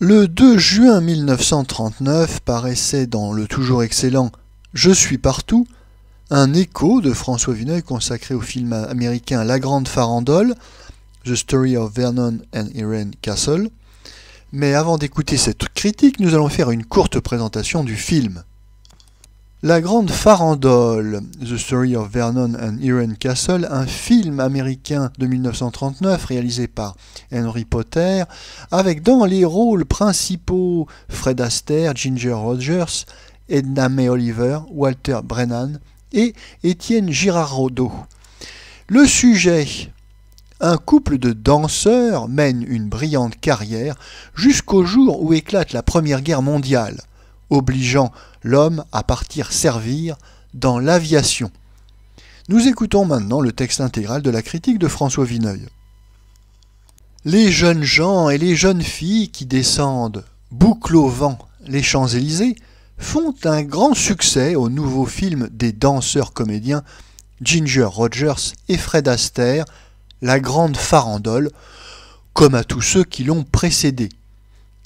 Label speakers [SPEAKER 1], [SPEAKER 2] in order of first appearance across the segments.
[SPEAKER 1] Le 2 juin 1939 paraissait dans le toujours excellent Je suis partout un écho de François Vineuil consacré au film américain La Grande Farandole, The Story of Vernon and Irene Castle. Mais avant d'écouter cette critique, nous allons faire une courte présentation du film. La Grande Farandole, The Story of Vernon and Irene Castle, un film américain de 1939 réalisé par Henry Potter, avec dans les rôles principaux Fred Astaire, Ginger Rogers, Edna May Oliver, Walter Brennan et Étienne Girardot. Le sujet un couple de danseurs mène une brillante carrière jusqu'au jour où éclate la Première Guerre mondiale obligeant l'homme à partir servir dans l'aviation. Nous écoutons maintenant le texte intégral de la critique de François Vineuil. Les jeunes gens et les jeunes filles qui descendent, boucle au vent, les Champs-Élysées, font un grand succès au nouveau film des danseurs-comédiens Ginger Rogers et Fred Astaire, La Grande Farandole, comme à tous ceux qui l'ont précédé.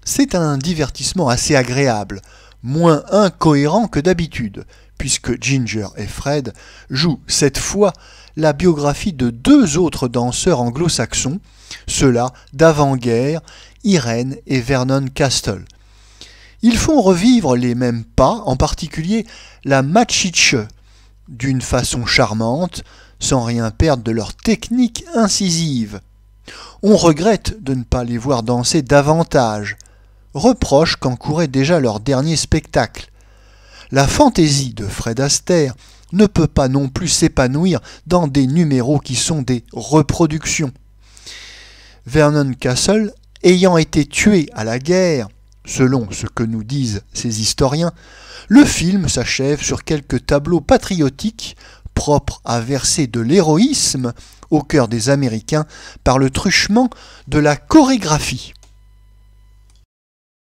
[SPEAKER 1] C'est un divertissement assez agréable, moins incohérent que d'habitude, puisque Ginger et Fred jouent cette fois la biographie de deux autres danseurs anglo-saxons, ceux-là d'avant-guerre, Irene et Vernon Castle. Ils font revivre les mêmes pas, en particulier la machiche, d'une façon charmante, sans rien perdre de leur technique incisive. On regrette de ne pas les voir danser davantage, reproche qu'encourait déjà leur dernier spectacle. La fantaisie de Fred Astaire ne peut pas non plus s'épanouir dans des numéros qui sont des reproductions. Vernon Castle, ayant été tué à la guerre, selon ce que nous disent ces historiens, le film s'achève sur quelques tableaux patriotiques propres à verser de l'héroïsme au cœur des Américains par le truchement de la chorégraphie.